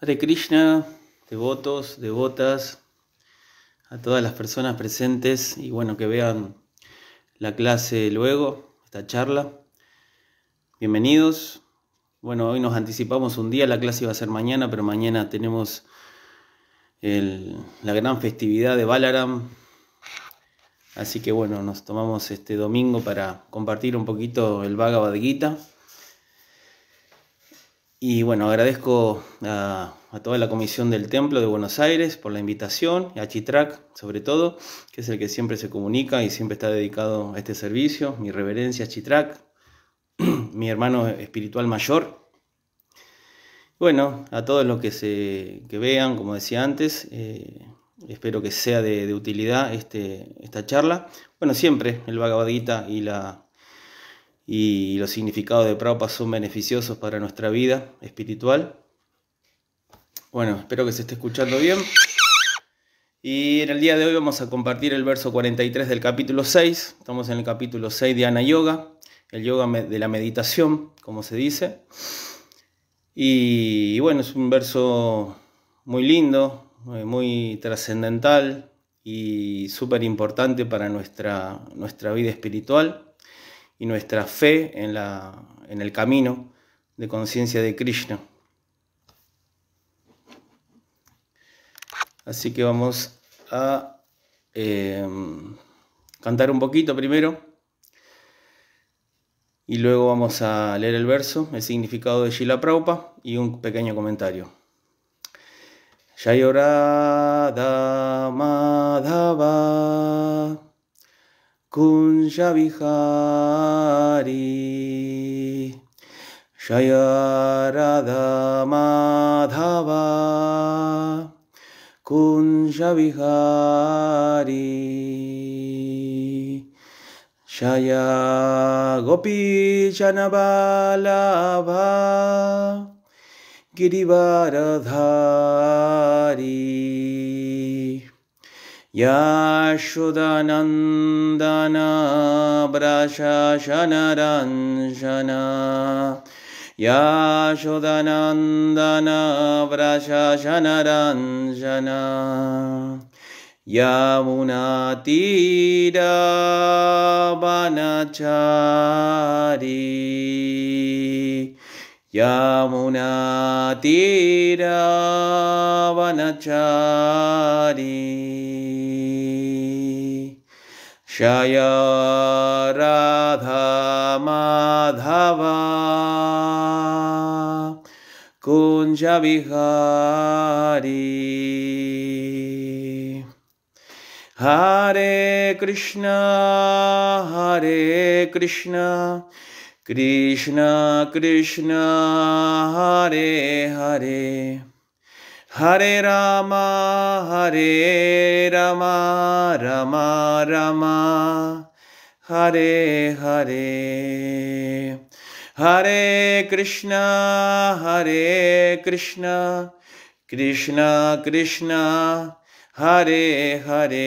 Hare Krishna, devotos, devotas, a todas las personas presentes y bueno, que vean la clase luego, esta charla. Bienvenidos. Bueno, hoy nos anticipamos un día, la clase iba a ser mañana, pero mañana tenemos la gran festividad de Balaram. Así que bueno, nos tomamos este domingo para compartir un poquito el Bhagavad Gita. Y bueno, agradezco a, toda la comisión del Templo de Buenos Aires por la invitación, a Chitrac sobre todo, que es el que siempre se comunica y siempre está dedicado a este servicio. Mi reverencia a Chitrac, mi hermano espiritual mayor. Bueno, a todos los que, se, vean, como decía antes, eh, espero que sea de, utilidad este, esta charla. Bueno, siempre el Bhagavad y la y los significados de Prabhupada son beneficiosos para nuestra vida espiritual. Bueno, espero que se esté escuchando bien. Y en el día de hoy vamos a compartir el verso 43 del capítulo 6. Estamos en el capítulo 6 de Ana Yoga, el yoga de la meditación, como se dice. Y, bueno, es un verso muy lindo, eh, muy, trascendental y súper importante para nuestra, nuestra vida espiritual y nuestra fe en, la, en el camino de conciencia de Krishna. Así que vamos a em, cantar un poquito primero y luego vamos a leer el verso, el significado de Shila praupa y un pequeño comentario. Madhava Kunjabihari শয়রাধা মাধবা কুঞ্জবিহারী শয়া গোপীচনবালাভা গিরিবারধারী य श्रदनन्दन व्रशसनरञ्जन याशुदनन्दन व्रशसनरञ्जन या यमुनातीरावनचारी शया राधा माधवा कुञ्जविहारी हरे कृष्ण हरे कृष्ण कृष्ण कृष्ण हरे हरे हरे रामा हरे रमा रमा रमा हरे हरे हरे कृष्ण हरे कृष्ण कृष्ण कृष्ण हरे हरे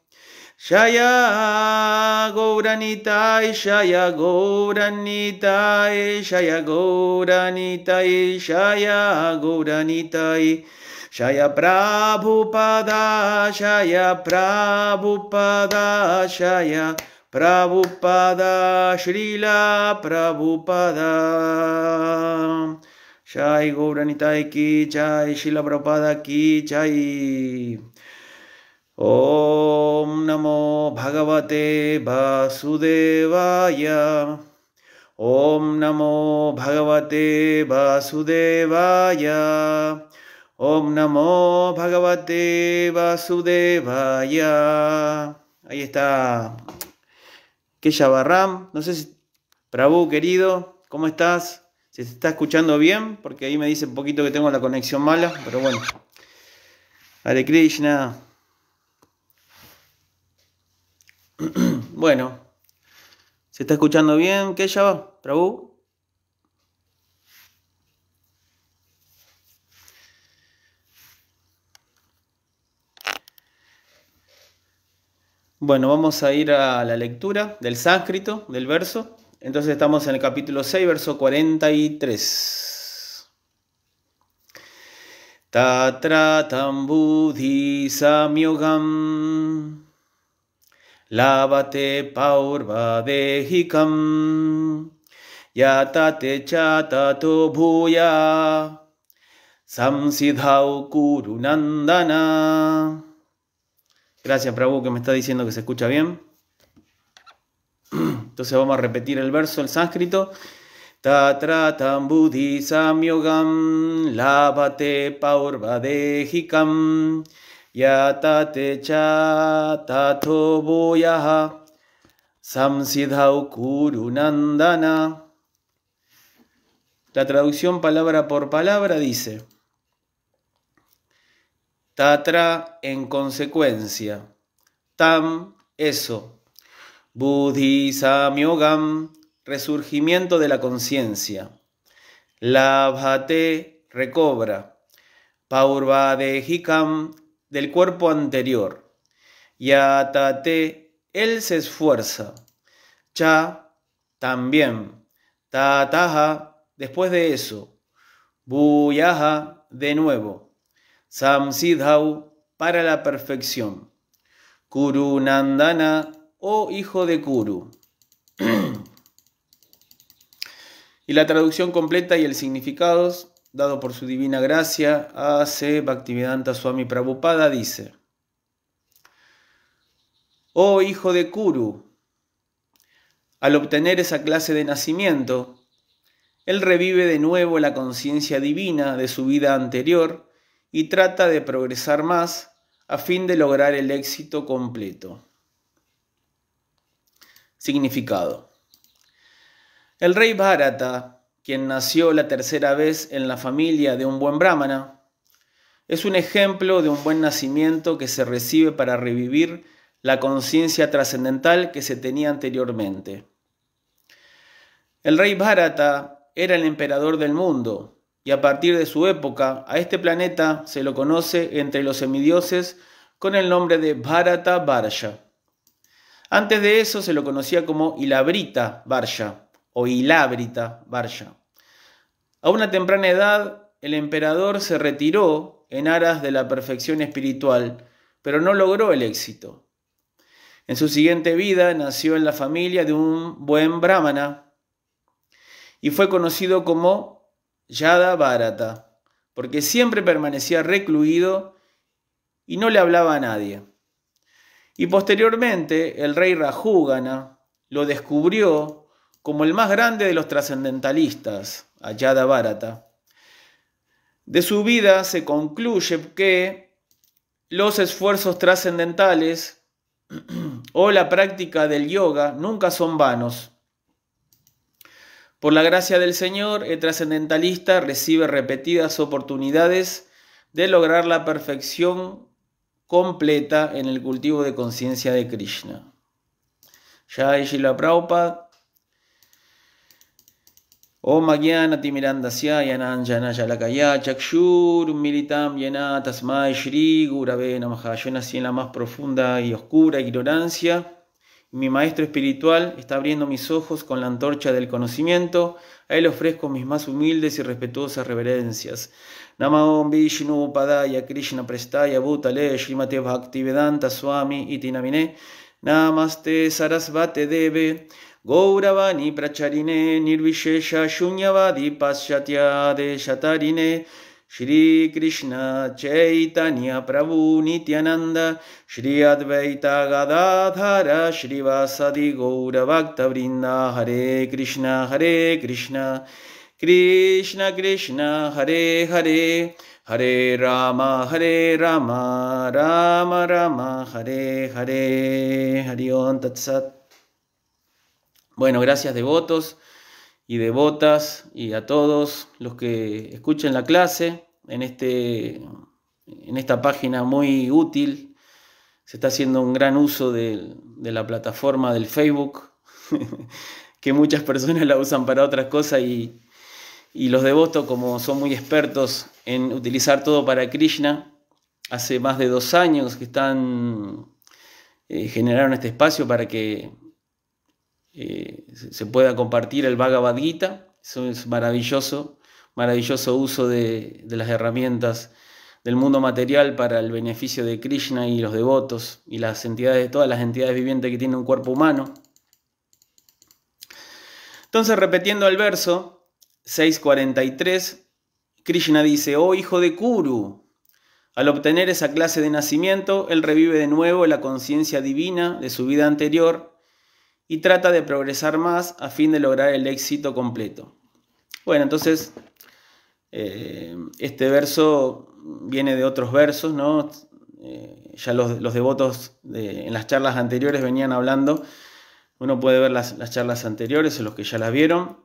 शया गौरनिताय शय गौरनिताय शय गौरनितय शय गौरनितय शय प्राभुपदा शय प्राभुपदा शय प्रभुपदा श्रीला प्रभुपदा जय गौरनिताय की जय शिला प्रभुपदा की जय OM NAMO BHAGAVATE VASUDEVAYA OM NAMO BHAGAVATE VASUDEVAYA OM NAMO BHAGAVATE VASUDEVAYA Ahí está Que Barram. No sé si. Prabhu, querido, ¿cómo estás? ¿Se está escuchando bien? Porque ahí me dice un poquito que tengo la conexión mala, pero bueno. Hare Krishna. bueno, ¿se está escuchando bien? ¿Qué ya va? Bueno, vamos a ir a la lectura del sánscrito, del verso. Entonces estamos en el capítulo 6, verso 43. Tatra tambudhi samyogam Lávate paurva dehikam. Yatate chatato bhuya. Samsidhau kurunandana. Gracias, Prabhu, que me está diciendo que se escucha bien. Entonces vamos a repetir el verso, el sánscrito. Tatratam buddhi samyogam lávate paurvadehikam. Yatatecha cha tato boyaha samsidhau kurunandana. La traducción palabra por palabra dice, Tatra en consecuencia, Tam eso, Buddhi resurgimiento de la conciencia, Labhate recobra, Paurvadehikam del cuerpo anterior. Yatate, él se esfuerza. Cha, también. Tataha, después de eso. Buyaja, de nuevo. Samsidhau, para la perfección. Kurunandana, o oh hijo de Kuru. y la traducción completa y el significado dado por su divina gracia a Bhaktivedanta Swami Prabhupada, dice: Oh hijo de Kuru, al obtener esa clase de nacimiento, él revive de nuevo la conciencia divina de su vida anterior y trata de progresar más a fin de lograr el éxito completo. Significado. El rey Bharata quien nació la tercera vez en la familia de un buen brahmana, es un ejemplo de un buen nacimiento que se recibe para revivir la conciencia trascendental que se tenía anteriormente. El rey Bharata era el emperador del mundo y a partir de su época a este planeta se lo conoce entre los semidioses con el nombre de Bharata Varsha. Antes de eso se lo conocía como Ilabrita Varsha o Hilábrita Varsha. A una temprana edad, el emperador se retiró en aras de la perfección espiritual, pero no logró el éxito. En su siguiente vida nació en la familia de un buen brahmana y fue conocido como Yada porque siempre permanecía recluido y no le hablaba a nadie. Y posteriormente el rey Rajugana lo descubrió como el más grande de los trascendentalistas, Ayada Bharata. De su vida se concluye que los esfuerzos trascendentales o la práctica del yoga nunca son vanos. Por la gracia del Señor, el trascendentalista recibe repetidas oportunidades de lograr la perfección completa en el cultivo de conciencia de Krishna. es el Prabhupada Om Agyanati Miranda Yananjana Yalakaya Chakshur Militam Yenatas Tasmai Shri Gurave Namaha. Yo nací en la más profunda y oscura ignorancia. Mi maestro espiritual está abriendo mis ojos con la antorcha del conocimiento. A él ofrezco mis más humildes y respetuosas reverencias. namo Vishnu Padaya Krishna Prestaya Bhutale Srimate Bhaktivedanta Swami Itinamine. Namaste Sarasvate debe. गौरवानि प्रचरिणे निर्विशेष शून्यवादि पाश्चात्यादेशतरिणे श्रीकृष्ण चैतन्यप्रभुनित्यनन्द श्री अद्वैतागदाधर श्रीवासदि गौरवक्तवृन्द हरे कृष्ण हरे कृष्ण कृष्ण कृष्ण हरे हरे हरे राम हरे राम राम राम हरे हरे हरि ओं तत्सत् Bueno, gracias devotos y devotas y a todos los que escuchen la clase en, este, en esta página muy útil. Se está haciendo un gran uso de, la plataforma del Facebook, que muchas personas la usan para otras cosas y, los devotos, como son muy expertos en utilizar todo para Krishna, hace más de dos años que están eh, generaron este espacio para que eh, se pueda compartir el Bhagavad Gita. Eso es maravilloso, maravilloso uso de, las herramientas del mundo material para el beneficio de Krishna y los devotos y las entidades, todas las entidades vivientes que tienen un cuerpo humano. Entonces, repitiendo el verso 6.43, Krishna dice, oh hijo de Kuru, al obtener esa clase de nacimiento, él revive de nuevo la conciencia divina de su vida anterior y trata de progresar más a fin de lograr el éxito completo. Bueno, entonces eh, este verso viene de otros versos, ¿no? Eh, ya los, los devotos en las charlas anteriores venían hablando, uno puede ver las, charlas anteriores en los que ya las vieron,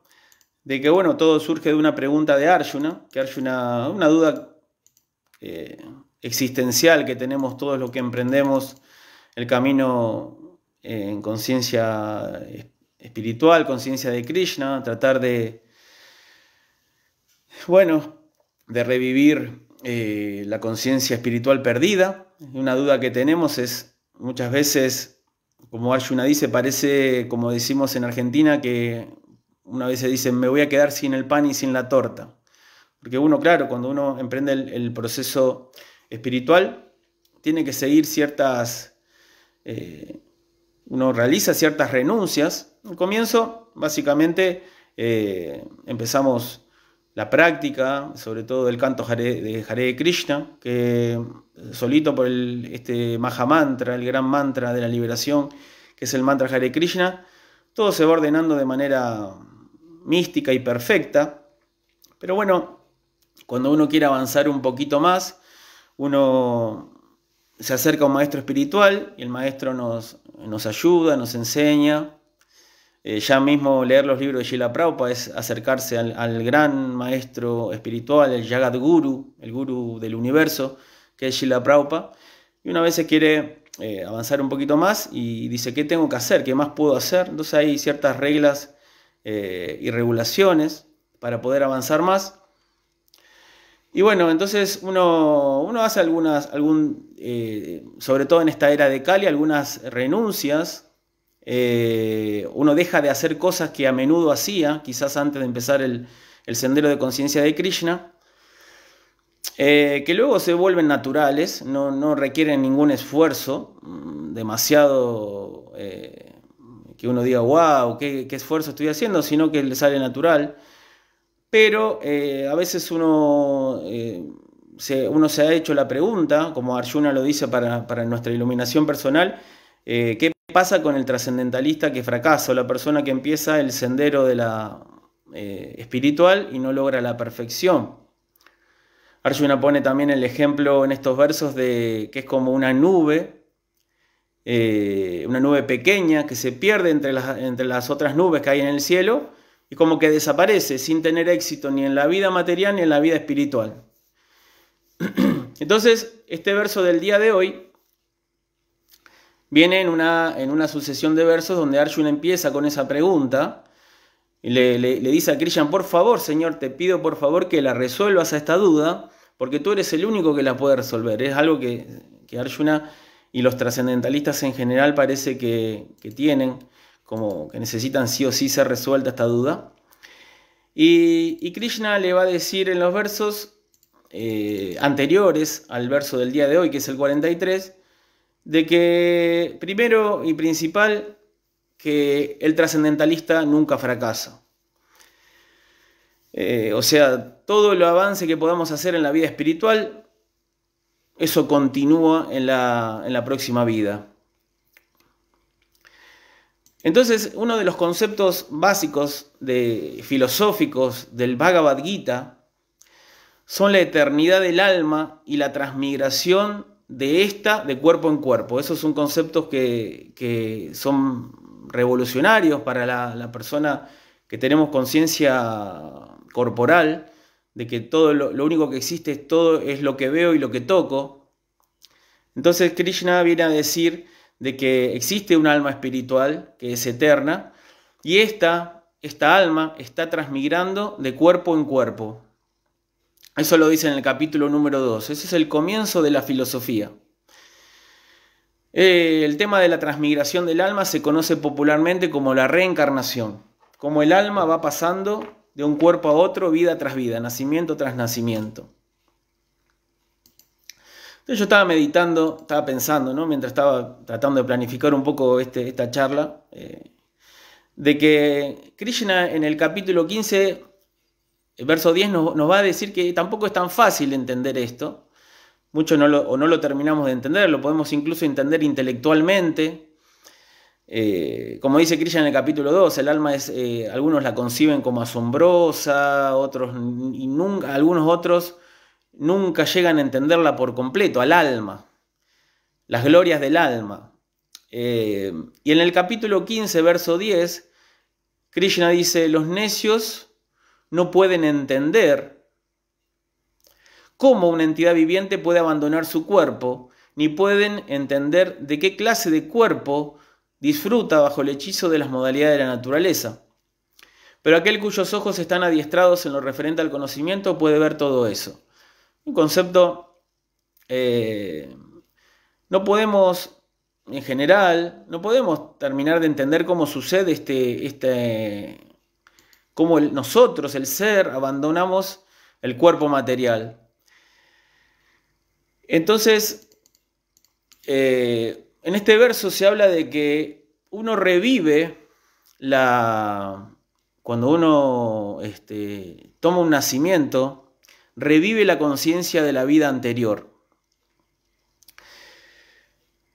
de que bueno, todo surge de una pregunta de Arjuna, que Arjuna, una duda eh, existencial que tenemos todos los que emprendemos el camino en conciencia espiritual, conciencia de Krishna, tratar de, bueno, de revivir eh, la conciencia espiritual perdida. Una duda que tenemos es, muchas veces, como Ashuna dice, parece, como decimos en Argentina, que una vez se dice me voy a quedar sin el pan y sin la torta. Porque uno, claro, cuando uno emprende el, proceso espiritual, tiene que seguir ciertas... Eh, uno realiza ciertas renuncias. Al comienzo, básicamente, eh, empezamos la práctica, sobre todo del canto de Hare Krishna, que eh, solito por el, este Maha Mantra, el gran mantra de la liberación, que es el mantra Hare Krishna, todo se va ordenando de manera mística y perfecta. Pero bueno, cuando uno quiere avanzar un poquito más, uno se acerca un maestro espiritual y el maestro nos, nos ayuda, nos enseña. Eh, ya mismo leer los libros de Sheila es acercarse al, gran maestro espiritual, el Jagad Guru, el guru del universo, que es Sheila Y una vez se quiere eh, avanzar un poquito más y dice, ¿qué tengo que hacer? ¿Qué más puedo hacer? Entonces hay ciertas reglas eh, y regulaciones para poder avanzar más. Y bueno, entonces uno, hace algunas, algún, eh, sobre todo en esta era de Cali, algunas renuncias. Eh, uno deja de hacer cosas que a menudo hacía, quizás antes de empezar el, sendero de conciencia de Krishna, eh, que luego se vuelven naturales, no, requieren ningún esfuerzo mm, demasiado que uno diga, wow, qué esfuerzo estoy haciendo, sino que le sale natural pero eh, a veces eh, uno, se, ha hecho la pregunta, como Arjuna lo dice para, nuestra iluminación personal, eh, ¿qué pasa con el trascendentalista que fracasa, o la persona que empieza el sendero de la espiritual y no logra la perfección? Arjuna pone también el ejemplo en estos versos de que es como una nube, una nube pequeña que se pierde entre las otras nubes que hay en el cielo, y como que desaparece sin tener éxito ni en la vida material ni en la vida espiritual. Entonces, este verso del día de hoy viene en una, sucesión de versos donde Arjuna empieza con esa pregunta y le, dice a Krishna, por favor, Señor, te pido por favor que la resuelvas a esta duda, porque tú eres el único que la puede resolver. Es algo que, que Arjuna y los trascendentalistas en general parece que, que tienen como que necesitan sí o sí ser resuelta esta duda. Y, Krishna le va a decir en los versos eh, anteriores al verso del día de hoy, que es el 43, de que primero y principal, que el trascendentalista nunca fracasa. Eh, o sea, todo el avance que podamos hacer en la vida espiritual, eso continúa en la próxima vida. Entonces, uno de los conceptos básicos filosóficos del Bhagavad Gita son la eternidad del alma y la transmigración de esta de cuerpo en cuerpo. Esos son conceptos que, son revolucionarios para la, persona que tenemos conciencia corporal, de que todo lo, lo, único que existe es todo es lo que veo y lo que toco. Entonces Krishna viene a decir de que existe un alma espiritual que es eterna y esta, esta alma está transmigrando de cuerpo en cuerpo. Eso lo dice en el capítulo número 2. Ese es el comienzo de la filosofía. Eh, el tema de la transmigración del alma se conoce popularmente como la reencarnación, como el alma va pasando de un cuerpo a otro, vida tras vida, nacimiento tras nacimiento. Entonces yo estaba meditando, estaba pensando, ¿no? Mientras estaba tratando de planificar un poco este, esta charla, eh, de que Krishna en el capítulo 15, el verso 10, nos, va a decir que tampoco es tan fácil entender esto. Muchos no lo, o no lo terminamos de entender, lo podemos incluso entender intelectualmente. Eh, como dice Krishna en el capítulo 2, el alma es, eh, algunos la conciben como asombrosa, otros, y nunca, algunos otros nunca llegan a entenderla por completo, al alma, las glorias del alma. Eh, y en el capítulo 15, verso 10, Krishna dice, los necios no pueden entender cómo una entidad viviente puede abandonar su cuerpo, ni pueden entender de qué clase de cuerpo disfruta bajo el hechizo de las modalidades de la naturaleza. Pero aquel cuyos ojos están adiestrados en lo referente al conocimiento puede ver todo eso. Un concepto... Eh, no podemos, en general, no podemos terminar de entender cómo sucede este... este cómo nosotros, el ser, abandonamos el cuerpo material. Entonces, eh, en este verso se habla de que uno revive la... cuando uno este, toma un nacimiento, revive la conciencia de la vida anterior.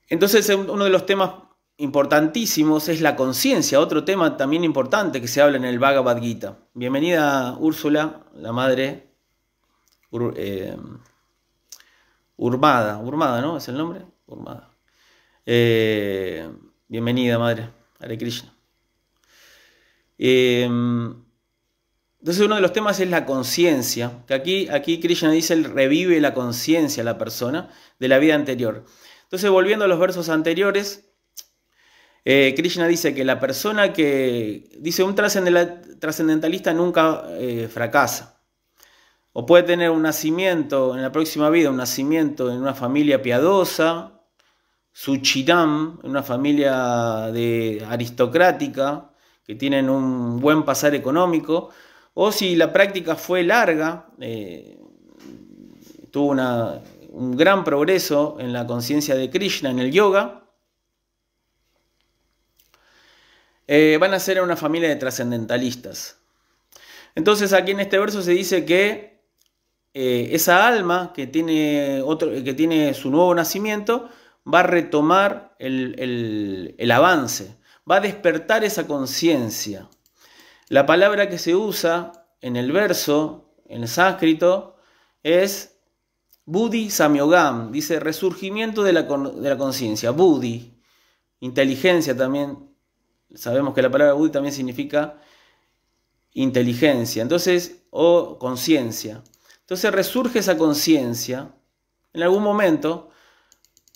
Entonces, uno de los temas importantísimos es la conciencia, otro tema también importante que se habla en el Bhagavad Gita. Bienvenida Úrsula, la madre eh, Urmada, Urmada, ¿no? ¿Es el nombre? Urmada. Eh, bienvenida, madre, Hare Krishna. Eh, entonces uno de los temas es la conciencia, que aquí, Krishna dice, él revive la conciencia, la persona, de la vida anterior. Entonces volviendo a los versos anteriores, eh, Krishna dice que la persona que, dice, un trascendentalista nunca eh, fracasa, o puede tener un nacimiento en la próxima vida, un nacimiento en una familia piadosa, en una familia de aristocrática, que tienen un buen pasar económico, o si la práctica fue larga, eh, tuvo un gran progreso en la conciencia de Krishna, en el yoga, eh, van a ser una familia de trascendentalistas. Entonces aquí en este verso se dice que eh, esa alma que tiene, otro, que tiene su nuevo nacimiento va a retomar el, el avance, va a despertar esa conciencia. La palabra que se usa en el verso, en el sánscrito, es Buddhi Samyogam, dice resurgimiento de la, conciencia, Buddhi, inteligencia también, sabemos que la palabra Buddhi también significa inteligencia, entonces, o conciencia. Entonces resurge esa conciencia, en algún momento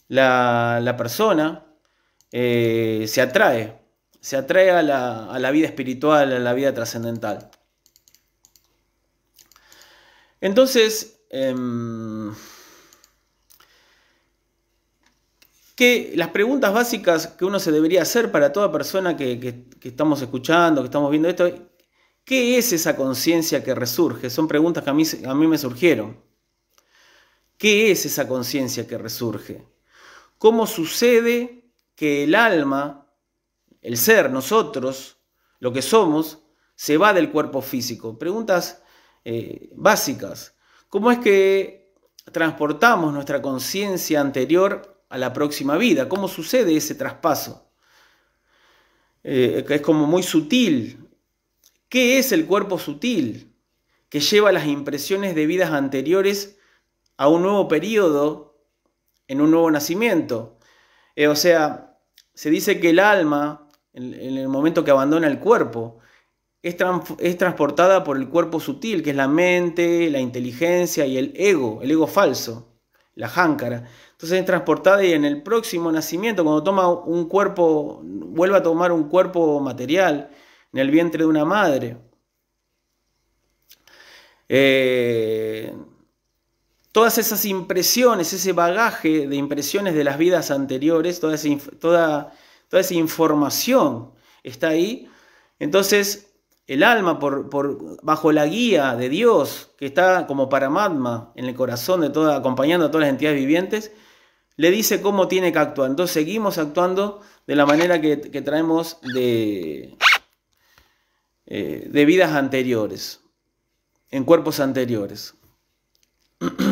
la, persona eh, se atrae se atrae a la, vida espiritual, a la vida trascendental. Entonces, em, las preguntas básicas que uno se debería hacer para toda persona que, estamos escuchando, que estamos viendo esto, ¿qué es esa conciencia que resurge? Son preguntas que a mí, a mí me surgieron. ¿Qué es esa conciencia que resurge? ¿Cómo sucede que el alma el ser, nosotros, lo que somos, se va del cuerpo físico. Preguntas eh, básicas. ¿Cómo es que transportamos nuestra conciencia anterior a la próxima vida? ¿Cómo sucede ese traspaso? Eh, es como muy sutil. ¿Qué es el cuerpo sutil? Que lleva las impresiones de vidas anteriores a un nuevo periodo, en un nuevo nacimiento. Eh, o sea, se dice que el alma en, el momento que abandona el cuerpo. Es, transportada por el cuerpo sutil, que es la mente, la inteligencia y el ego, el ego falso, la jáncara. Entonces es transportada y en el próximo nacimiento, cuando toma un cuerpo, vuelve a tomar un cuerpo material en el vientre de una madre. Eh, todas esas impresiones, ese bagaje de impresiones de las vidas anteriores, toda, esa, toda toda esa información está ahí. Entonces, el alma, por, bajo la guía de Dios, que está como paramatma en el corazón de toda, acompañando a todas las entidades vivientes, le dice cómo tiene que actuar. Entonces seguimos actuando de la manera que, traemos de, eh, de vidas anteriores, en cuerpos anteriores.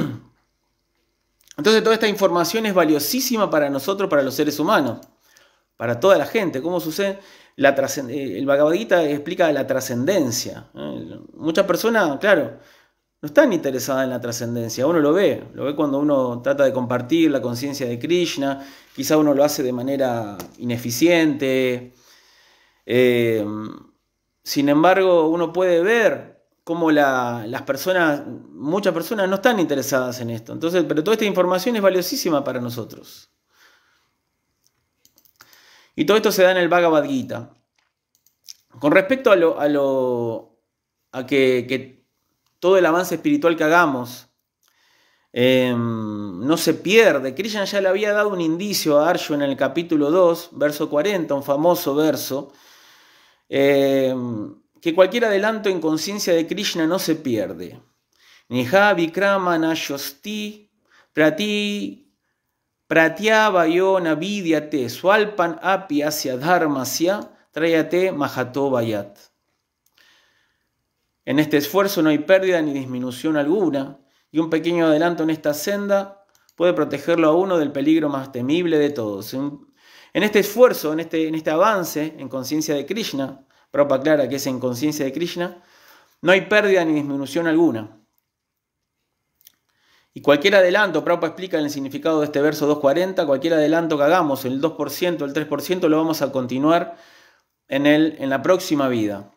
Entonces toda esta información es valiosísima para nosotros, para los seres humanos para toda la gente. ¿Cómo sucede? Eh, el Bhagavad Gita explica la trascendencia. ¿eh? Muchas personas, claro, no están interesadas en la trascendencia. Uno lo ve, lo ve cuando uno trata de compartir la conciencia de Krishna. Quizá uno lo hace de manera ineficiente. Em, sin embargo, uno puede ver cómo las personas, muchas personas no están interesadas en esto. Entonces, pero toda esta información es valiosísima para nosotros. Y todo esto se da en el Bhagavad Gita. Con respecto a lo, a que, todo el avance espiritual que hagamos em, no se pierde, Krishna ya le había dado un indicio a Arjuna en el capítulo 2, verso 40, un famoso verso, em, que cualquier adelanto en conciencia de Krishna no se pierde. Ni prati pratyabayona vidyate swalpan api hacia trayate mahato En este esfuerzo no hay pérdida ni disminución alguna, y un pequeño adelanto en esta senda puede protegerlo a uno del peligro más temible de todos. En este esfuerzo, este, en este, avance en conciencia de Krishna, propa clara que es en conciencia de Krishna, no hay pérdida ni disminución alguna. Y cualquier adelanto, Prabhupada explica el significado de este verso 2.40, cualquier adelanto que hagamos, el 2%, el 3%, lo vamos a continuar en, el, en la próxima vida.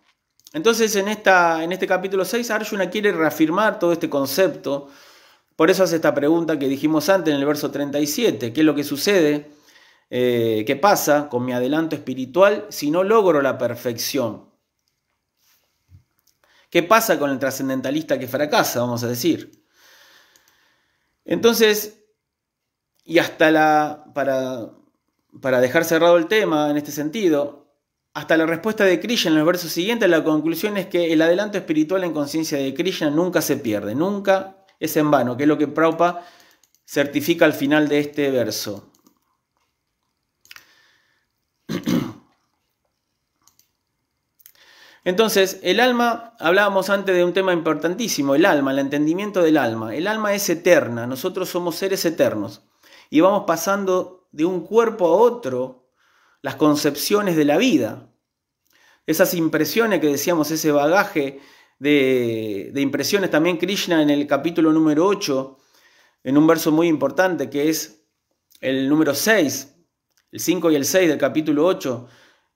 Entonces, en, esta, en este capítulo 6, Arjuna quiere reafirmar todo este concepto. Por eso hace esta pregunta que dijimos antes en el verso 37, ¿qué es lo que sucede? Eh, ¿Qué pasa con mi adelanto espiritual si no logro la perfección? ¿Qué pasa con el trascendentalista que fracasa, vamos a decir? Entonces, y hasta la, para, para dejar cerrado el tema en este sentido, hasta la respuesta de Krishna en los versos siguientes, la conclusión es que el adelanto espiritual en conciencia de Krishna nunca se pierde, nunca es en vano, que es lo que Prabhupada certifica al final de este verso. Entonces, el alma, hablábamos antes de un tema importantísimo, el alma, el entendimiento del alma. El alma es eterna, nosotros somos seres eternos y vamos pasando de un cuerpo a otro las concepciones de la vida. Esas impresiones que decíamos, ese bagaje de, impresiones, también Krishna en el capítulo número 8, en un verso muy importante que es el número 6, el 5 y el 6 del capítulo 8,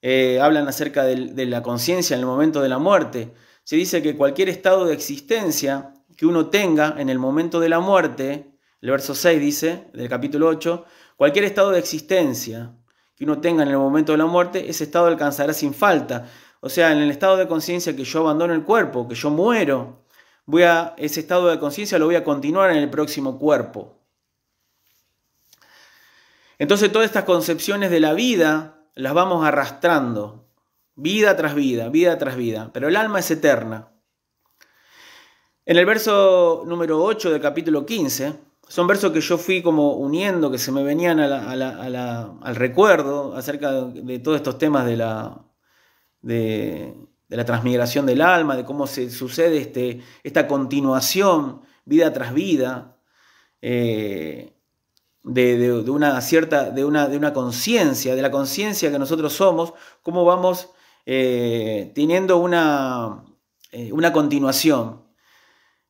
eh, hablan acerca de la conciencia en el momento de la muerte. Se dice que cualquier estado de existencia que uno tenga en el momento de la muerte, el verso 6 dice, del capítulo 8, cualquier estado de existencia que uno tenga en el momento de la muerte, ese estado alcanzará sin falta. O sea, en el estado de conciencia que yo abandono el cuerpo, que yo muero, voy a ese estado de conciencia lo voy a continuar en el próximo cuerpo. Entonces todas estas concepciones de la vida las vamos arrastrando, vida tras vida, vida tras vida, pero el alma es eterna. En el verso número 8 del capítulo 15, son versos que yo fui como uniendo, que se me venían al recuerdo acerca de, todos estos temas de la, de, la transmigración del alma, de cómo se sucede este, esta continuación, vida tras vida. Eh, de, una cierta, de una, de una conciencia, de la conciencia que nosotros somos, cómo vamos eh, teniendo una, eh, una continuación.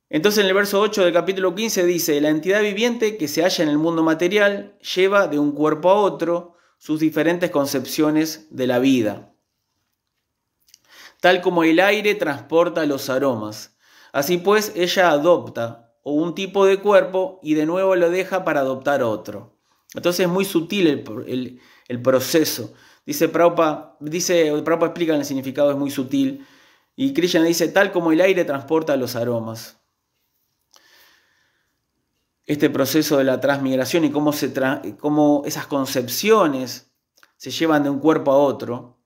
Entonces en el verso 8 del capítulo 15 dice, la entidad viviente que se halla en el mundo material lleva de un cuerpo a otro sus diferentes concepciones de la vida. Tal como el aire transporta los aromas. Así pues, ella adopta o un tipo de cuerpo y de nuevo lo deja para adoptar otro. Entonces es muy sutil el, proceso. Dice Prabhupada, dice, Prabhupada explica el significado, es muy sutil. Y Krishna dice, tal como el aire transporta los aromas. Este proceso de la transmigración y cómo, se cómo esas concepciones se llevan de un cuerpo a otro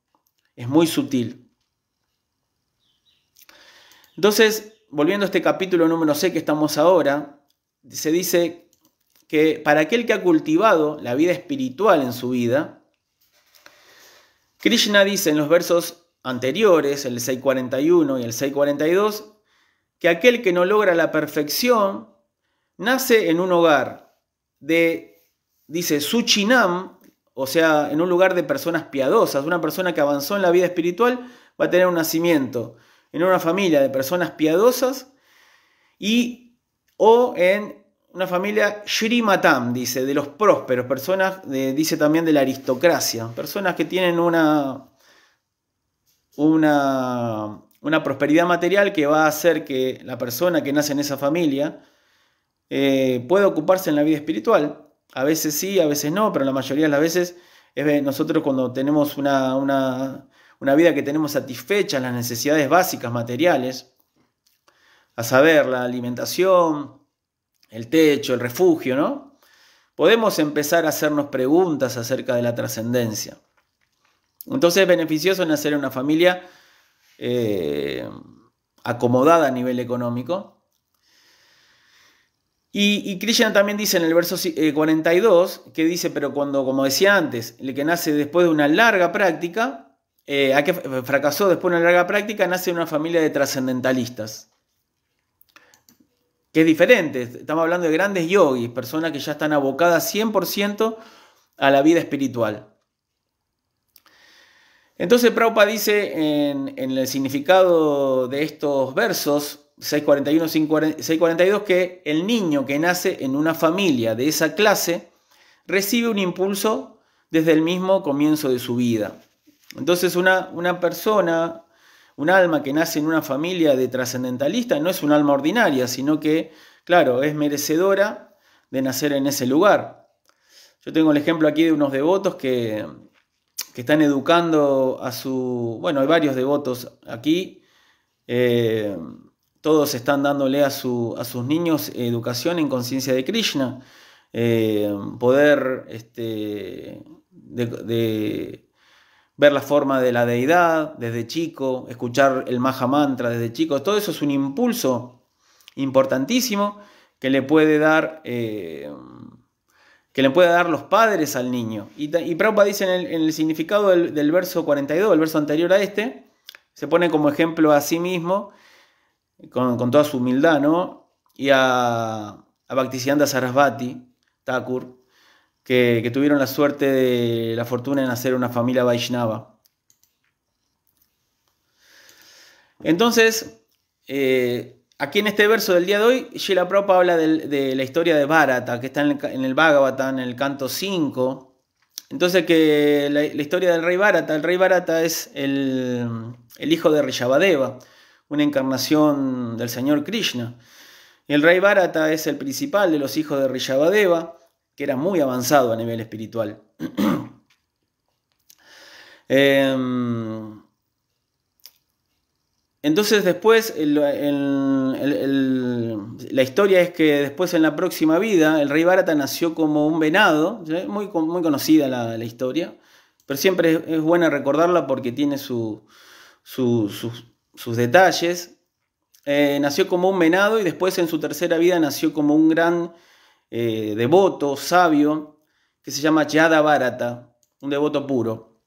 es muy sutil. Entonces, volviendo a este capítulo número 6 que estamos ahora, se dice que para aquel que ha cultivado la vida espiritual en su vida, Krishna dice en los versos anteriores, el 641 y el 642, que aquel que no logra la perfección nace en un hogar de, dice, Suchinam, o sea, en un lugar de personas piadosas. Una persona que avanzó en la vida espiritual va a tener un nacimiento en una familia de personas piadosas y o en una familia Shrimatam, dice, de los prósperos, personas, dice también de la aristocracia, personas que tienen una, una, una prosperidad material que va a hacer que la persona que nace en esa familia eh, pueda ocuparse en la vida espiritual. A veces sí, a veces no, pero la mayoría de las veces es, nosotros cuando tenemos una una vida que tenemos satisfechas las necesidades básicas materiales, a saber, la alimentación, el techo, el refugio, ¿no? Podemos empezar a hacernos preguntas acerca de la trascendencia. Entonces es beneficioso nacer en una familia eh, acomodada a nivel económico. Y, y, Krishna también dice en el verso 42, eh, que dice, pero cuando, como decía antes, el que nace después de una larga práctica, eh, a que eh, fracasó después de una larga práctica, nace en una familia de trascendentalistas. Que es diferente, estamos hablando de grandes yogis, personas que ya están abocadas 100% a la vida espiritual. Entonces Prabhupada dice en, en el significado de estos versos 641, 642 que el niño que nace en una familia de esa clase recibe un impulso desde el mismo comienzo de su vida. Entonces una, una persona, un alma que nace en una familia de trascendentalistas no es un alma ordinaria, sino que, claro, es merecedora de nacer en ese lugar. Yo tengo el ejemplo aquí de unos devotos que, están educando a su... Bueno, hay varios devotos aquí. Eh, todos están dándole a, sus niños educación en conciencia de Krishna, eh, poder este, de, ver la forma de la deidad desde chico, escuchar el Maha Mantra desde chico, todo eso es un impulso importantísimo que le puede dar, eh, que le puede dar los padres al niño. Y, Prabhupada dice en el, significado del, verso 42, el verso anterior a este, se pone como ejemplo a sí mismo, con, toda su humildad, ¿no? Y a, a Sarasvati, Thakur, que, tuvieron la suerte de la fortuna de nacer una familia Vaishnava. Entonces, eh, aquí en este verso del día de hoy, Sheila Prabhupada habla de, la historia de Bharata, que está en el, en en el canto 5. Entonces, que la, historia del rey Bharata, el rey Bharata es el, hijo de Rishabhadeva, una encarnación del señor Krishna. El rey Bharata es el principal de los hijos de Rishabhadeva que era muy avanzado a nivel espiritual. Em, entonces después, la historia es que después en la próxima vida, el rey Bharata nació como un venado, muy, muy, conocida la, historia, pero siempre es, buena recordarla porque tiene sus, detalles. Eh, nació como un venado y después en su tercera vida nació como un gran eh, devoto, sabio, que se llama Yada Bharata, un devoto puro.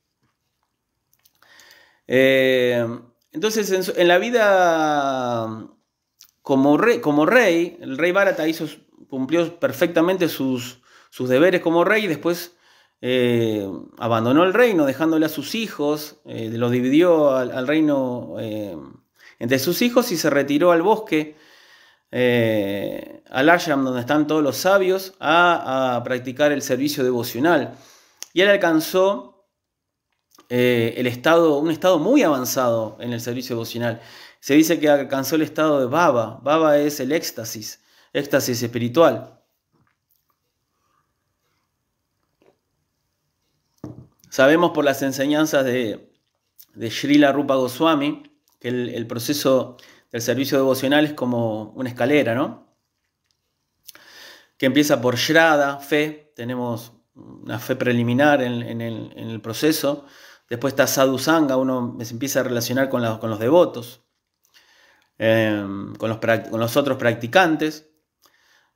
Eh, entonces, en, la vida como rey, como rey, el rey Bharata cumplió perfectamente sus, deberes como rey y después eh, abandonó el reino, dejándole a sus hijos, eh, lo dividió al, reino entre sus hijos y se retiró al bosque eh, al donde están todos los sabios a, practicar el servicio devocional. Y él alcanzó eh, el estado, un estado muy avanzado en el servicio devocional. Se dice que alcanzó el estado de baba. Baba es el éxtasis, éxtasis espiritual. Sabemos por las enseñanzas de, de Srila Rupa Goswami que el proceso el servicio devocional es como una escalera, ¿no? Que empieza por Shrada, fe, tenemos una fe preliminar en, el, proceso. Después está Sadhu uno se empieza a relacionar con, con los devotos, em, con, los, con, los, otros practicantes.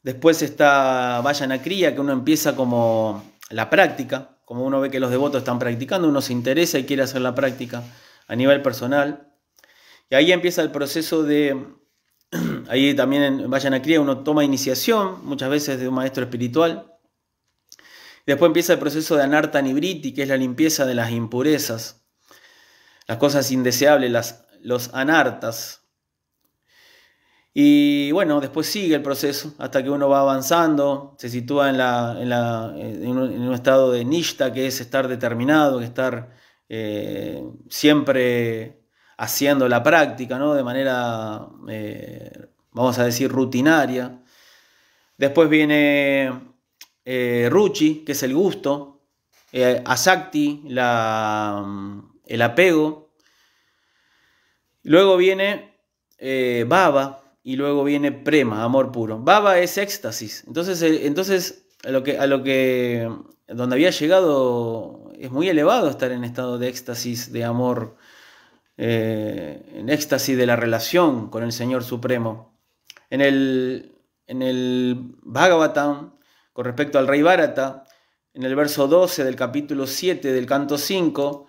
Después está Vayana que uno empieza como la práctica, como uno ve que los devotos están practicando, uno se interesa y quiere hacer la práctica a nivel personal. Y ahí empieza el proceso de, ahí también en a Cría uno toma iniciación, muchas veces de un maestro espiritual. Después empieza el proceso de anarta nibriti, que es la limpieza de las impurezas, las cosas indeseables, las, los anartas. Y bueno, después sigue el proceso hasta que uno va avanzando, se sitúa en, un, estado de nishta, que es estar determinado, que estar eh, siempre haciendo la práctica, ¿no? De manera, eh, vamos a decir, rutinaria. Después viene eh, Ruchi, que es el gusto. Eh, Asakti, la, mm, el apego. Luego viene eh, Baba y luego viene Prema, amor puro. Baba es éxtasis. Entonces, entonces a lo que, a lo que donde había llegado es muy elevado estar en estado de éxtasis, de amor eh, en éxtasis de la relación con el Señor Supremo. En el, en el Bhagavatam, con respecto al rey Bharata, en el verso 12 del capítulo 7 del canto 5,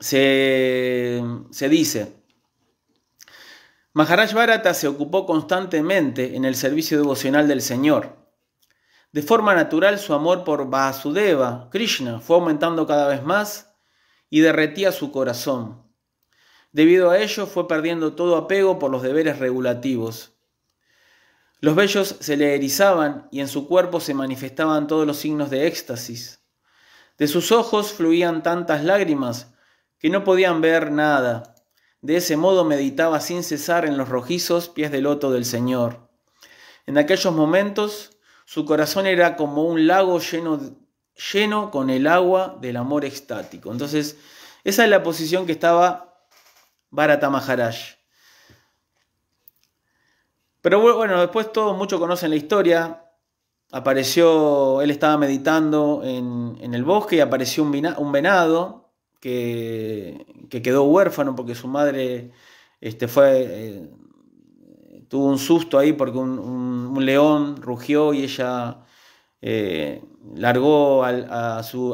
se, se dice, Maharaj Bharata se ocupó constantemente en el servicio devocional del Señor. De forma natural su amor por Vasudeva, Krishna, fue aumentando cada vez más y derretía su corazón. Debido a ello fue perdiendo todo apego por los deberes regulativos. Los vellos se le erizaban y en su cuerpo se manifestaban todos los signos de éxtasis. De sus ojos fluían tantas lágrimas que no podían ver nada. De ese modo meditaba sin cesar en los rojizos pies del loto del Señor. En aquellos momentos su corazón era como un lago lleno de lleno con el agua del amor extático. Entonces, esa es la posición que estaba Bharata Maharaj. Pero bueno, después todos muchos conocen la historia. Apareció, él estaba meditando en, el bosque y apareció un, un venado que, que, quedó huérfano porque su madre este, fue, eh, tuvo un susto ahí porque un león rugió y ella eh, largó a, su,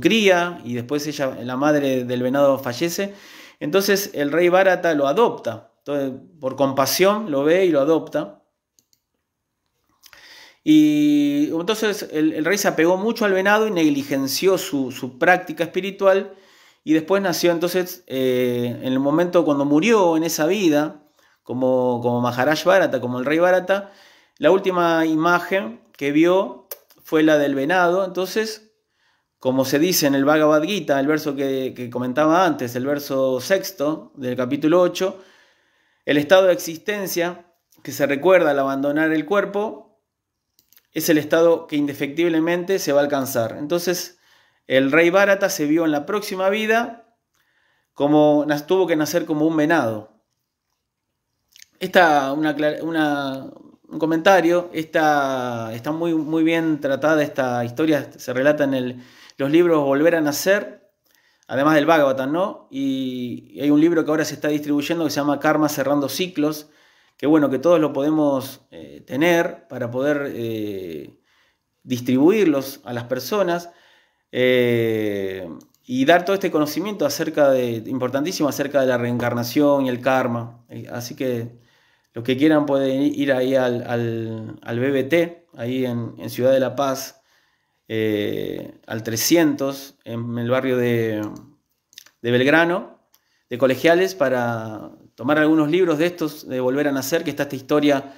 cría y después ella, la madre del venado fallece. Entonces el rey Bharata lo adopta, por compasión lo ve y lo adopta. Y entonces el, rey se apegó mucho al venado y negligenció su, práctica espiritual. Y después nació entonces, eh, en el momento cuando murió en esa vida, como, como Maharaj Bharata, como el rey Bharata, la última imagen que vio fue la del venado, entonces, como se dice en el Bhagavad Gita, el verso que, comentaba antes, el verso sexto del capítulo 8, el estado de existencia que se recuerda al abandonar el cuerpo es el estado que indefectiblemente se va a alcanzar. Entonces, el rey Bharata se vio en la próxima vida como tuvo que nacer como un venado. Esta una un comentario, está, está muy, muy bien tratada esta historia, se relata en el, los libros Volver a Nacer, además del Bhagavatam, ¿no? Y hay un libro que ahora se está distribuyendo que se llama Karma Cerrando Ciclos, que bueno, que todos lo podemos eh, tener para poder eh, distribuirlos a las personas. Eh, y dar todo este conocimiento acerca de, importantísimo acerca de la reencarnación y el karma. Así que los que quieran pueden ir ahí al, BBT, ahí en, Ciudad de La Paz, eh, al 300, en el barrio de, Belgrano, de colegiales, para tomar algunos libros de estos, de Volver a Nacer, que está esta historia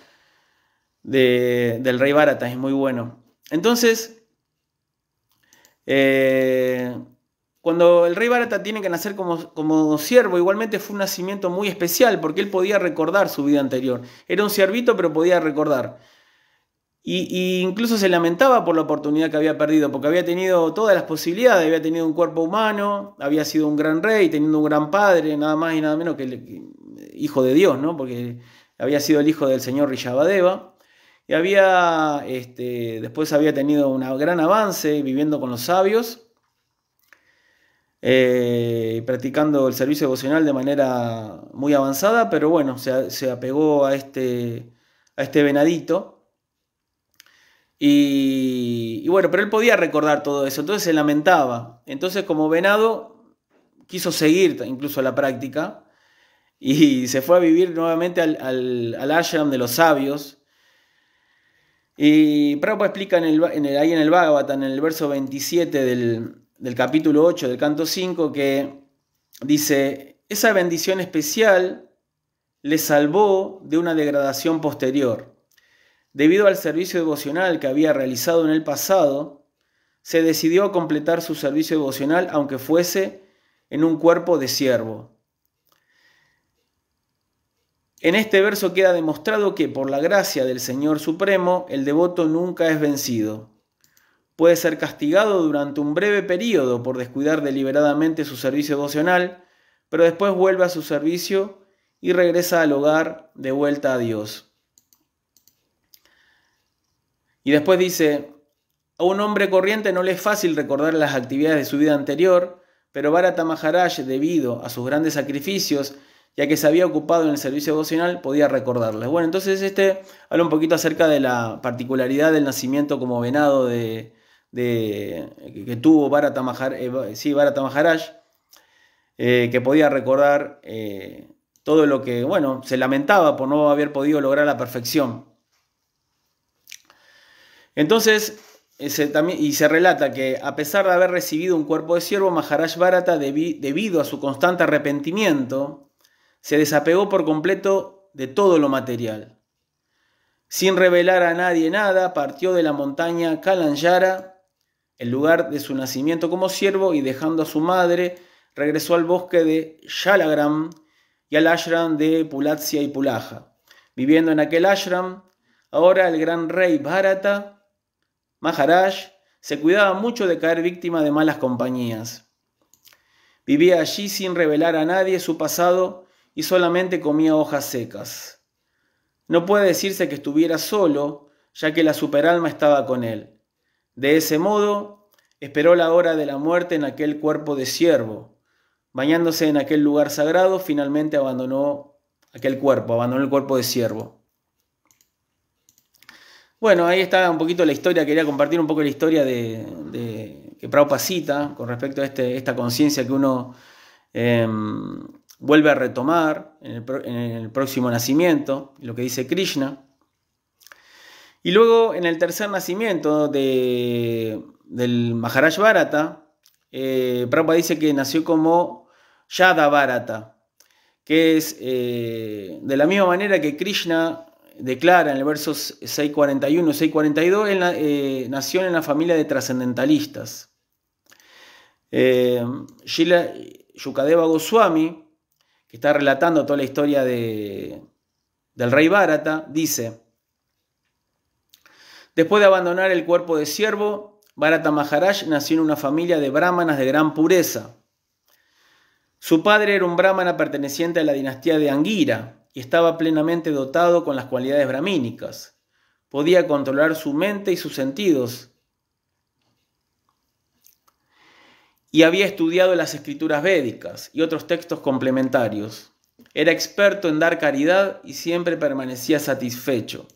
del rey Barata, es muy bueno. Entonces, eh, cuando el rey Barata tiene que nacer como, siervo, igualmente fue un nacimiento muy especial porque él podía recordar su vida anterior. Era un siervito, pero podía recordar. Y, incluso se lamentaba por la oportunidad que había perdido, porque había tenido todas las posibilidades, había tenido un cuerpo humano, había sido un gran rey, teniendo un gran padre, nada más y nada menos que el hijo de Dios, ¿no? porque había sido el hijo del señor Rishabadeva. Y había, este, después había tenido un gran avance viviendo con los sabios, eh, practicando el servicio devocional de manera muy avanzada, pero bueno, se, apegó a este, a este venadito. Y, bueno, pero él podía recordar todo eso, entonces se lamentaba. Entonces como venado quiso seguir incluso la práctica y se fue a vivir nuevamente al, ashram de los sabios. Y Prabhupada explica en el, en el, ahí en el Bhagavatam, en el verso 27 del, del capítulo 8 del canto 5 que dice, esa bendición especial le salvó de una degradación posterior. Debido al servicio devocional que había realizado en el pasado, se decidió a completar su servicio devocional aunque fuese en un cuerpo de siervo. En este verso queda demostrado que por la gracia del Señor Supremo el devoto nunca es vencido puede ser castigado durante un breve periodo por descuidar deliberadamente su servicio devocional, pero después vuelve a su servicio y regresa al hogar de vuelta a Dios. Y después dice, a un hombre corriente no le es fácil recordar las actividades de su vida anterior, pero Bharata Maharaj, debido a sus grandes sacrificios, ya que se había ocupado en el servicio devocional, podía recordarles. Bueno, entonces este habla un poquito acerca de la particularidad del nacimiento como venado de, de, que, tuvo Bharata, Maharaj, eh, eh, que podía recordar eh, todo lo que, bueno, se lamentaba por no haber podido lograr la perfección. Entonces, también, y se relata que a pesar de haber recibido un cuerpo de siervo, Maharaj Bharata, debido a su constante arrepentimiento, se desapegó por completo de todo lo material. Sin revelar a nadie nada, partió de la montaña Kalanjara el lugar de su nacimiento como siervo y dejando a su madre, regresó al bosque de Shalagram y al ashram de Pulatsia y Pulaja. Viviendo en aquel ashram, ahora el gran rey Bharata, Maharaj, se cuidaba mucho de caer víctima de malas compañías. Vivía allí sin revelar a nadie su pasado y solamente comía hojas secas. No puede decirse que estuviera solo, ya que la superalma estaba con él. De ese modo, esperó la hora de la muerte en aquel cuerpo de siervo. Bañándose en aquel lugar sagrado, finalmente abandonó aquel cuerpo, abandonó el cuerpo de siervo. Bueno, ahí está un poquito la historia, quería compartir un poco la historia de, que Prabhupada cita con respecto a este, esta conciencia que uno em, vuelve a retomar en el próximo nacimiento, lo que dice Krishna. Y luego en el tercer nacimiento de, del Maharaj Bharata, eh, Prabhupada dice que nació como Yada Bharata, que es eh, de la misma manera que Krishna declara en el verso 641 642, él eh, nació en la familia de trascendentalistas. Shila Yukadeva Goswami, que está relatando toda la historia de, del rey Bharata, dice, Después de abandonar el cuerpo de siervo, Bharata Maharaj nació en una familia de brahmanas de gran pureza. Su padre era un brahmana perteneciente a la dinastía de Angira y estaba plenamente dotado con las cualidades brahmínicas. Podía controlar su mente y sus sentidos y había estudiado las escrituras védicas y otros textos complementarios. Era experto en dar caridad y siempre permanecía satisfecho.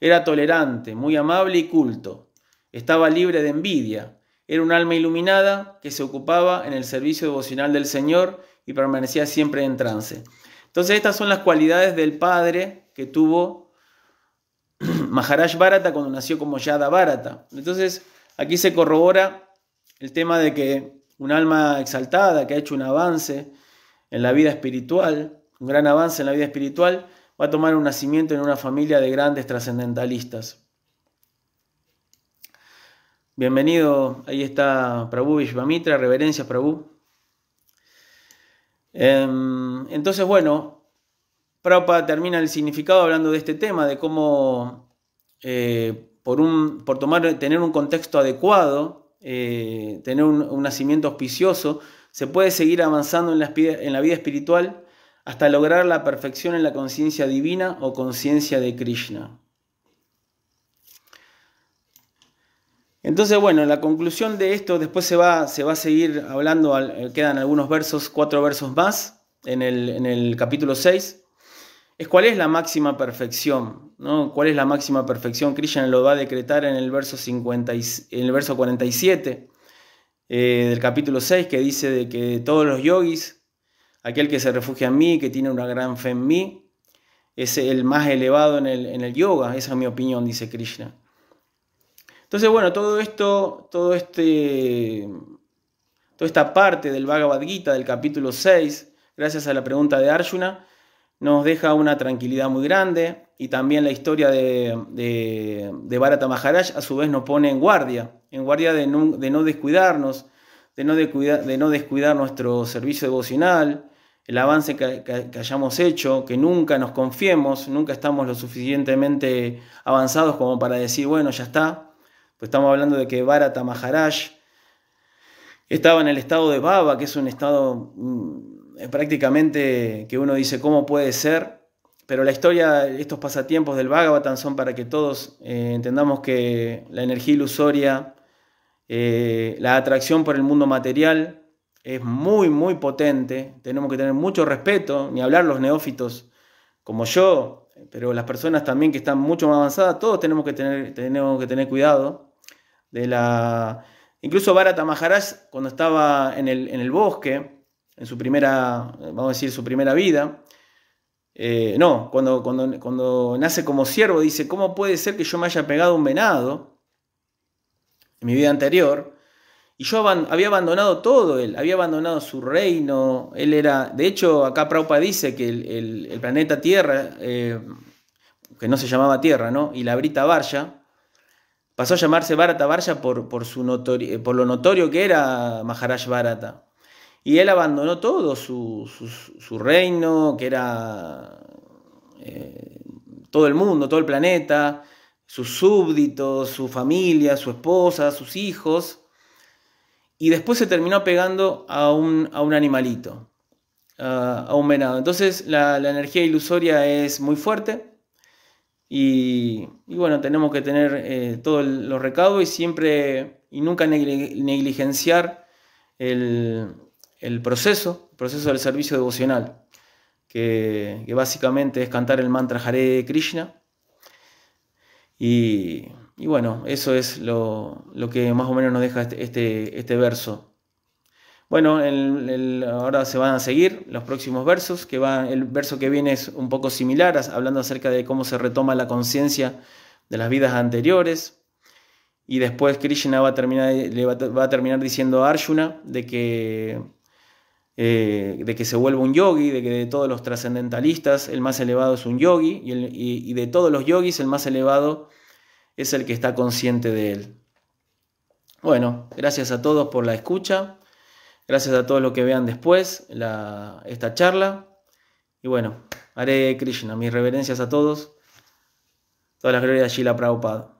Era tolerante, muy amable y culto. Estaba libre de envidia. Era un alma iluminada que se ocupaba en el servicio devocional del Señor y permanecía siempre en trance. Entonces estas son las cualidades del padre que tuvo Maharaj Bharata cuando nació como Yada Bharata. Entonces aquí se corrobora el tema de que un alma exaltada que ha hecho un avance en la vida espiritual, un gran avance en la vida espiritual, va a tomar un nacimiento en una familia de grandes trascendentalistas. Bienvenido, ahí está Prabhu Vishvamitra, reverencias Prabhu. Em, entonces, bueno, Prabhupada termina el significado hablando de este tema, de cómo eh, por, por tomar, tener un contexto adecuado, eh, tener un, nacimiento auspicioso, se puede seguir avanzando en la vida espiritual hasta lograr la perfección en la conciencia divina o conciencia de Krishna. Entonces, bueno, la conclusión de esto, después se va, se va a seguir hablando, eh, quedan algunos versos, cuatro versos más en el, capítulo 6, es cuál es la máxima perfección, ¿no? ¿Cuál es la máxima perfección? Krishna lo va a decretar en el verso, en el verso 47 eh, del capítulo 6, que dice de que todos los yogis Aquel que se refugia en mí, que tiene una gran fe en mí, es el más elevado en el, yoga. Esa es mi opinión, dice Krishna. Entonces, bueno, todo esto, todo este, toda esta parte del Bhagavad Gita, del capítulo 6, gracias a la pregunta de Arjuna, nos deja una tranquilidad muy grande y también la historia de, de, Bharata Maharaj a su vez nos pone en guardia, en guardia de no descuidarnos, de no, descuidar, nuestro servicio devocional, el avance que, hayamos hecho, que nunca nos confiemos, nunca estamos lo suficientemente avanzados como para decir, bueno, ya está. Pues estamos hablando de que Bharata Maharaj estaba en el estado de Baba, que es un estado mm, prácticamente que uno dice, ¿cómo puede ser? Pero la historia, estos pasatiempos del Bhagavatam son para que todos eh, entendamos que la energía ilusoria eh, la atracción por el mundo material es muy, muy potente. Tenemos que tener mucho respeto, ni hablar los neófitos como yo, pero las personas también que están mucho más avanzadas, todos tenemos que tener, tenemos que tener cuidado de la... Incluso Barata Maharaj, cuando estaba en el, bosque, en su primera, vamos a decir, su primera vida, eh, no, cuando, cuando, cuando nace como siervo, dice, ¿cómo puede ser que yo me haya pegado un venado? en mi vida anterior, y yo había abandonado todo él, había abandonado su reino, él era, de hecho acá Praupa dice que el, planeta Tierra, eh, que no se llamaba Tierra, ¿no? Y la Brita Varya, pasó a llamarse Barata Varya por, por, su eh, por lo notorio que era Maharaj Bharata. Y él abandonó todo, su, reino, que era eh, todo el mundo, todo el planeta, sus súbditos, su familia, su esposa, sus hijos, y después se terminó pegando a un, a un animalito, a, un venado. Entonces la, energía ilusoria es muy fuerte y, bueno, tenemos que tener eh, todos los recados, y siempre y nunca negligenciar el, proceso, proceso del servicio devocional, que, que básicamente es cantar el mantra Hare Krishna y, bueno, eso es lo, que más o menos nos deja este, este, este verso. Bueno, ahora se van a seguir los próximos versos, que va, el verso que viene es un poco similar, hablando acerca de cómo se retoma la conciencia de las vidas anteriores. Y después Krishna va a terminar, le va a terminar diciendo a Arjuna de que eh, de que se vuelva un yogi, de que de todos los trascendentalistas el más elevado es un yogi y, de todos los yogis el más elevado es el que está consciente de él. Bueno, gracias a todos por la escucha, gracias a todos los que vean después esta charla y bueno, haré Krishna, mis reverencias a todos, todas las glorias de Shila Prabhupada.